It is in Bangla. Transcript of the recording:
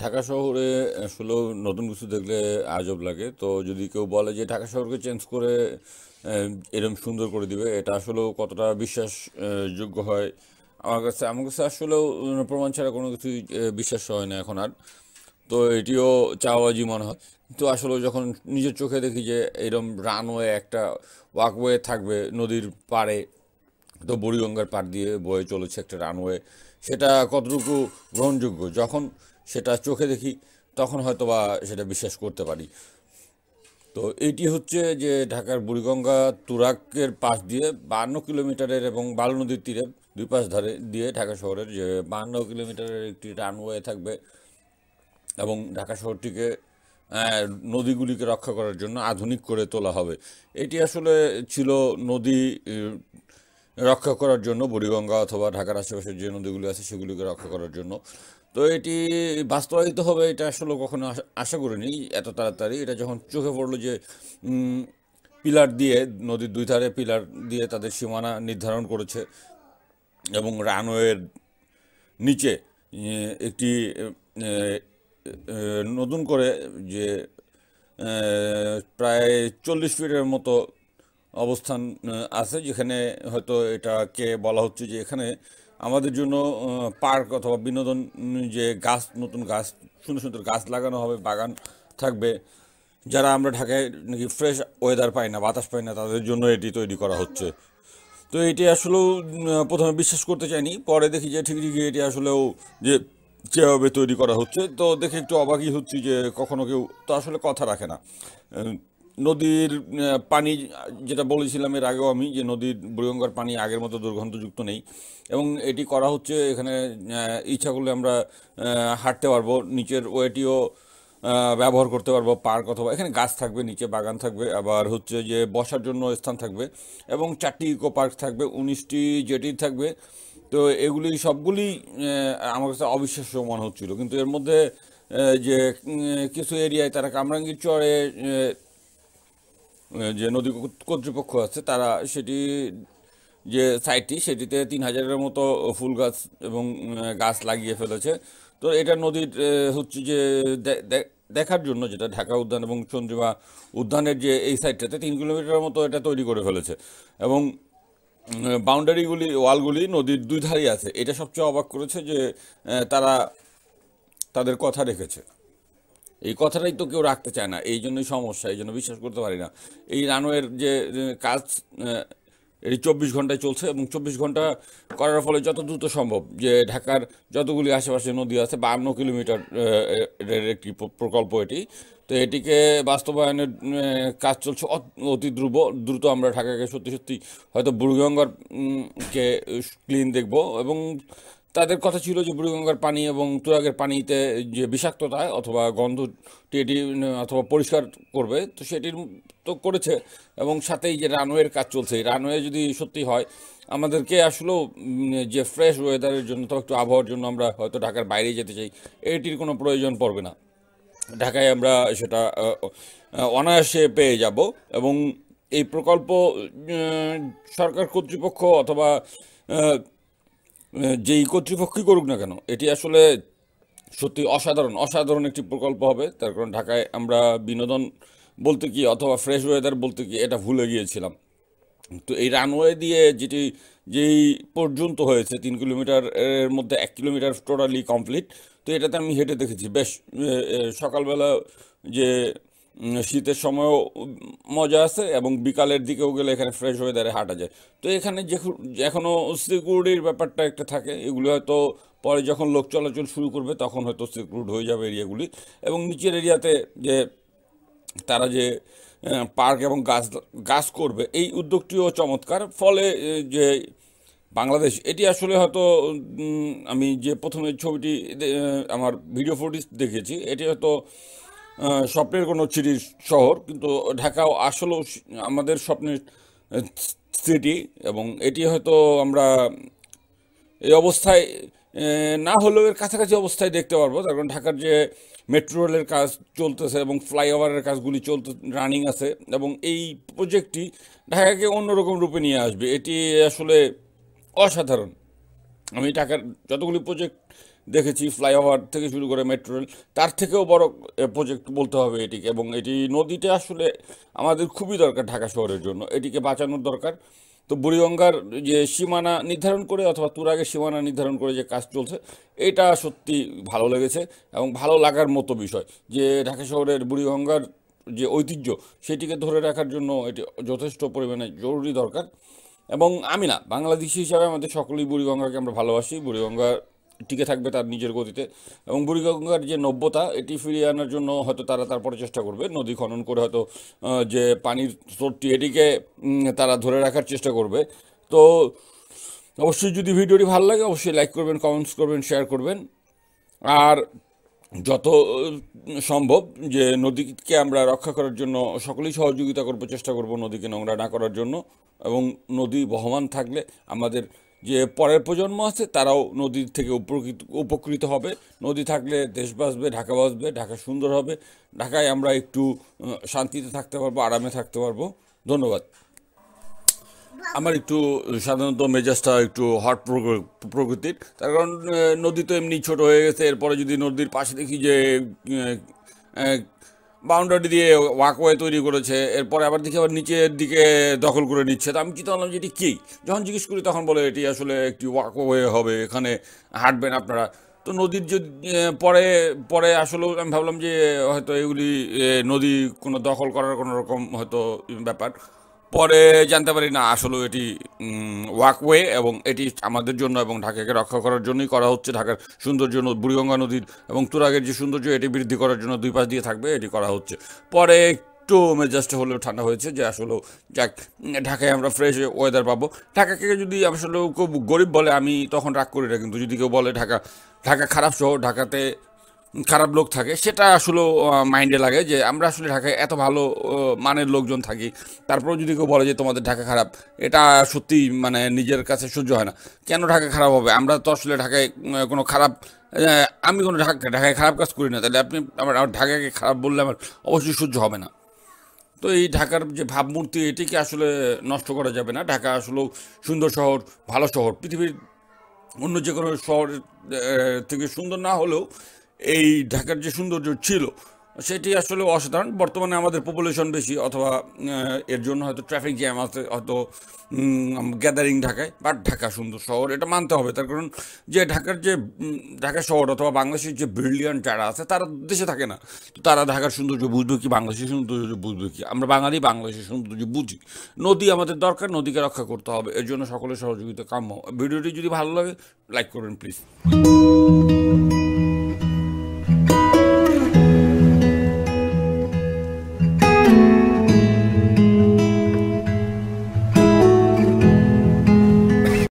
ঢাকা শহরে আসলেও নতুন কিছু দেখলে আজব লাগে তো যদি কেউ বলে যে ঢাকা শহরকে চেঞ্জ করে এরম সুন্দর করে দিবে এটা আসলেও কতটা বিশ্বাসযোগ্য হয় আমার কাছে আমার কাছে আসলেও প্রমাণ ছাড়া কোনো কিছুই বিশ্বাস হয় না এখন আর তো এটিও চাওয়াজি মনে হয় কিন্তু আসলে যখন নিজের চোখে দেখি যে এরম রানওয়ে একটা ওয়াকওয়ে থাকবে নদীর পাড়ে তো বুড়িগঙ্গার পাড় দিয়ে বয়ে চলেছে একটা রানওয়ে সেটা কতটুকু গ্রহণযোগ্য যখন সেটা চোখে দেখি তখন হয়তো বা সেটা বিশ্বাস করতে পারি তো এটি হচ্ছে যে ঢাকার বুড়িগঙ্গা তুরাকের পাশ দিয়ে বান্ন কিলোমিটারের এবং বাল নদীর তীরে দুই পাশ ধারে দিয়ে ঢাকা শহরের যে বান্ন কিলোমিটারের একটি রানওয়ে থাকবে এবং ঢাকা শহরটিকে নদীগুলিকে রক্ষা করার জন্য আধুনিক করে তোলা হবে এটি আসলে ছিল নদী রক্ষা করার জন্য বুড়িগঙ্গা অথবা ঢাকার আশেপাশের যে নদীগুলি আছে সেগুলিকে রক্ষা করার জন্য তো এটি বাস্তবায়িত হবে এটা আসলে কখনো আশা করিনি এত তাড়াতাড়ি এটা যখন চোখে পড়লো যে পিলার দিয়ে নদীর দুই ধারে পিলার দিয়ে তাদের সীমানা নির্ধারণ করেছে এবং রানওয়ের নিচে একটি নতুন করে যে প্রায় চল্লিশ ফিটের মতো অবস্থান আছে যেখানে হয়তো এটাকে বলা হচ্ছে যে এখানে আমাদের জন্য পার্ক অথবা বিনোদন যে গাছ নতুন গাছ সুন্দর সুন্দর গাছ লাগানো হবে বাগান থাকবে যারা আমরা ঢাকায় নাকি ফ্রেশ ওয়েদার পাই না বাতাস পাই না তাদের জন্য এটি তৈরি করা হচ্ছে তো এটি আসলেও প্রথমে বিশ্বাস করতে চাইনি পরে দেখি যে ঠিক ঠিক এটি আসলেও যে যেভাবে তৈরি করা হচ্ছে তো দেখে একটু অবাকই হচ্ছি যে কখনো কেউ তো আসলে কথা রাখে না নদীর পানি যেটা বলেছিলাম এর আগেও আমি যে নদীর বুড়িগঙ্গার পানি আগের মতো দুর্গন্ধযুক্ত নেই এবং এটি করা হচ্ছে এখানে ইচ্ছা করলে আমরা হাঁটতে পারবো নিচের ওয়েটিও ব্যবহার করতে পারবো পার্ক অথবা এখানে গাছ থাকবে নিচে বাগান থাকবে আবার হচ্ছে যে বসার জন্য স্থান থাকবে এবং চারটি ইকো পার্ক থাকবে উনিশটি জেটি থাকবে তো এগুলি সবগুলি আমার কাছে অবিশ্বাস্য মনে হচ্ছিল কিন্তু এর মধ্যে যে কিছু এরিয়ায় তারা কামরাঙ্গীর চরে যে নদী কর্তৃপক্ষ আছে তারা সেটি যে সাইটটি সেটিতে তিন হাজারের মতো ফুল গাছ এবং গাছ লাগিয়ে ফেলেছে তো এটা নদীর হচ্ছে যে দেখার জন্য যেটা ঢাকা উদ্যান এবং চন্দ্রিমা উদ্যানের যে এই সাইডটাতে তিন কিলোমিটারের মতো এটা তৈরি করে ফেলেছে এবং বাউন্ডারিগুলি ওয়ালগুলি নদীর দুই ধারেই আছে এটা সবচেয়ে অবাক করেছে যে তারা তাদের কথা রেখেছে এই কথাটাই তো কেউ রাখতে চায় না এই জন্যই সমস্যা এই জন্য বিশ্বাস করতে পারি না এই রানওয়ের যে কাজ এটি চব্বিশ ঘন্টায় চলছে এবং চব্বিশ ঘন্টা করার ফলে যত দ্রুত সম্ভব যে ঢাকার যতগুলি আশেপাশে নদী আছে বান্ন কিলোমিটার একটি প্রকল্প এটি তো এটিকে বাস্তবায়নের কাজ চলছে অতি দ্রুব দ্রুত আমরা ঢাকাকে সত্যি সত্যি হয়তো বুড়িগঙ্গারকে ক্লিন দেখব এবং তাদের কথা ছিল যে বুড়িগঙ্গার পানি এবং তুরাগের পানিতে যে বিষাক্ততা অথবা গন্ধটি এটি অথবা পরিষ্কার করবে তো সেটির তো করেছে এবং সাথেই যে রানওয়ের কাজ চলছে রানওয়ে যদি সত্যি হয় আমাদেরকে আসলেও যে ফ্রেশ ওয়েদারের জন্য তো একটু আবহাওয়ার জন্য আমরা হয়তো ঢাকার বাইরে যেতে চাই এটির কোনো প্রয়োজন পড়বে না ঢাকায় আমরা সেটা অনায়াসে পেয়ে যাব এবং এই প্রকল্প সরকার কর্তৃপক্ষ অথবা যেই কর্তৃপক্ষই করুক না কেন এটি আসলে সত্যি অসাধারণ অসাধারণ একটি প্রকল্প হবে তার কারণ ঢাকায় আমরা বিনোদন বলতে কি অথবা ফ্রেশ ওয়েদার বলতে কি এটা ভুলে গিয়েছিলাম তো এই রানওয়ে দিয়ে যেটি যেই পর্যন্ত হয়েছে তিন কিলোমিটার এর মধ্যে এক কিলোমিটার টোটালি কমপ্লিট তো এটাতে আমি হেঁটে দেখেছি বেশ সকালবেলা যে শীতের সময়ও মজা আছে এবং বিকালের দিকেও গেলে এখানে ফ্রেশ ওয়েদারে হাঁটা যায় তো এখানে যে এখনও সিকিউরিটির ব্যাপারটা একটা থাকে এগুলি হয়তো পরে যখন লোক চলাচল শুরু করবে তখন হয়তো সিকিউরড হয়ে যাবে এরিয়াগুলি এবং নিচের এরিয়াতে যে তারা যে পার্ক এবং গাছ গাছ করবে এই উদ্যোগটিও চমৎকার ফলে যে বাংলাদেশ এটি আসলে হয়তো আমি যে প্রথমে ছবিটি আমার ভিডিও ফুটেজ দেখেছি এটি হয়তো স্বপ্নের কোনো চিটির শহর কিন্তু ঢাকাও আসলেও আমাদের স্বপ্নের সিটি এবং এটি হয়তো আমরা এই অবস্থায় না হলেও এর কাছাকাছি অবস্থায় দেখতে পারবো তার কারণ ঢাকার যে মেট্রো রেলের কাজ চলতেছে এবং ফ্লাইওভারের কাজগুলি চলতে রানিং আছে এবং এই প্রজেক্টটি ঢাকাকে অন্যরকম রূপে নিয়ে আসবে এটি আসলে অসাধারণ আমি ঢাকার যতগুলি প্রজেক্ট দেখেছি ফ্লাইওভার থেকে শুরু করে মেট্রো রেল তার থেকেও বড় প্রজেক্ট বলতে হবে এটিকে এবং এটি নদীটা আসলে আমাদের খুবই দরকার ঢাকা শহরের জন্য এটিকে বাঁচানোর দরকার তো বুড়িগঙ্গার যে সীমানা নির্ধারণ করে অথবা তুরাগের সীমানা নির্ধারণ করে যে কাজ চলছে এটা সত্যি ভালো লেগেছে এবং ভালো লাগার মতো বিষয় যে ঢাকা শহরের বুড়িগঙ্গার যে ঐতিহ্য সেটিকে ধরে রাখার জন্য এটি যথেষ্ট পরিমাণে জরুরি দরকার এবং আমি না বাংলাদেশি হিসাবে আমাদের সকলেই বুড়িগঙ্গাকে আমরা ভালোবাসি বুড়িগঙ্গা টিকে থাকবে তার নিজের গতিতে এবং বুড়িগঙ্গার যে নব্যতা এটি ফিরিয়ে আনার জন্য হয়তো তারা তারপরে চেষ্টা করবে নদী খনন করে হয়তো যে পানির স্রোতটি এটিকে তারা ধরে রাখার চেষ্টা করবে তো অবশ্যই যদি ভিডিওটি ভালো লাগে অবশ্যই লাইক করবেন কমেন্টস করবেন শেয়ার করবেন আর যত সম্ভব যে নদীকে আমরা রক্ষা করার জন্য সকলেই সহযোগিতা করবো চেষ্টা করব নদীকে নোংরা না করার জন্য এবং নদী বহমান থাকলে আমাদের যে পরের প্রজন্ম আছে তারাও নদীর থেকে উপকৃত উপকৃত হবে নদী থাকলে দেশ বাঁচবে ঢাকা বাঁচবে ঢাকা সুন্দর হবে ঢাকায় আমরা একটু শান্তিতে থাকতে পারবো আরামে থাকতে পারবো ধন্যবাদ আমার একটু সাধারণত মেজাজটা একটু হট প্রকৃতির তার কারণ নদী তো এমনি ছোট হয়ে গেছে এরপরে যদি নদীর পাশে দেখি যে বাউন্ডারি দিয়ে ওয়াকওয়ে তৈরি করেছে এরপরে আবার দেখি আবার নিচের দিকে দখল করে নিচ্ছে তো আমি চিন্তা করলাম যে এটি কী যখন জিজ্ঞেস করি তখন বলে এটি আসলে একটি ওয়াকওয়ে হবে এখানে হাঁটবেন আপনারা তো নদীর যদি পরে পরে আসলেও আমি ভাবলাম যে হয়তো এগুলি নদী কোনো দখল করার কোনো রকম হয়তো ব্যাপার পরে জানতে পারি না আসলে এটি ওয়াকওয়ে এবং এটি আমাদের জন্য এবং ঢাকাকে রক্ষা করার জন্যই করা হচ্ছে ঢাকার সৌন্দর্য বুড়িগঙ্গা নদীর এবং তুরাগের যে সৌন্দর্য এটি বৃদ্ধি করার জন্য দুই পাশ দিয়ে থাকবে এটি করা হচ্ছে পরে একটু মেজাজটা হলেও ঠান্ডা হয়েছে যে আসলে যাক ঢাকায় আমরা ফ্রেশ ওয়েদার পাবো ঢাকাকে যদি আসলে খুব গরিব বলে আমি তখন রাগ করি না কিন্তু যদি কেউ বলে ঢাকা ঢাকা খারাপ শহর ঢাকাতে খারাপ লোক থাকে সেটা আসলে মাইন্ডে লাগে যে আমরা আসলে ঢাকায় এত ভালো মানের লোকজন থাকি তারপরেও যদি কেউ বলে যে তোমাদের ঢাকা খারাপ এটা সত্যি মানে নিজের কাছে সহ্য হয় না কেন ঢাকা খারাপ হবে আমরা তো আসলে ঢাকায় কোনো খারাপ আমি কোনো ঢাকা ঢাকায় খারাপ কাজ করি না তাহলে আপনি আমার ঢাকাকে খারাপ বললে আমার অবশ্যই সহ্য হবে না তো এই ঢাকার যে ভাবমূর্তি এটিকে আসলে নষ্ট করা যাবে না ঢাকা আসলেও সুন্দর শহর ভালো শহর পৃথিবীর অন্য যে কোনো শহর থেকে সুন্দর না হলেও এই ঢাকার যে সৌন্দর্য ছিল সেটি আসলে অসাধারণ বর্তমানে আমাদের পপুলেশন বেশি অথবা এর জন্য হয়তো ট্রাফিক জ্যাম আছে হয়তো গ্যাদারিং ঢাকায় বাট ঢাকা সুন্দর শহর এটা মানতে হবে তার কারণ যে ঢাকার যে ঢাকা শহর অথবা বাংলাদেশের যে ব্রিলিয়ান যারা আছে তারা দেশে থাকে না তারা ঢাকার সৌন্দর্য বুঝবে কি বাংলাদেশের সৌন্দর্য বুঝবে কি আমরা বাঙালি বাংলাদেশের সৌন্দর্য বুঝি নদী আমাদের দরকার নদীকে রক্ষা করতে হবে এর জন্য সকলের সহযোগিতা কাম্য ভিডিওটি যদি ভালো লাগে লাইক করবেন প্লিজ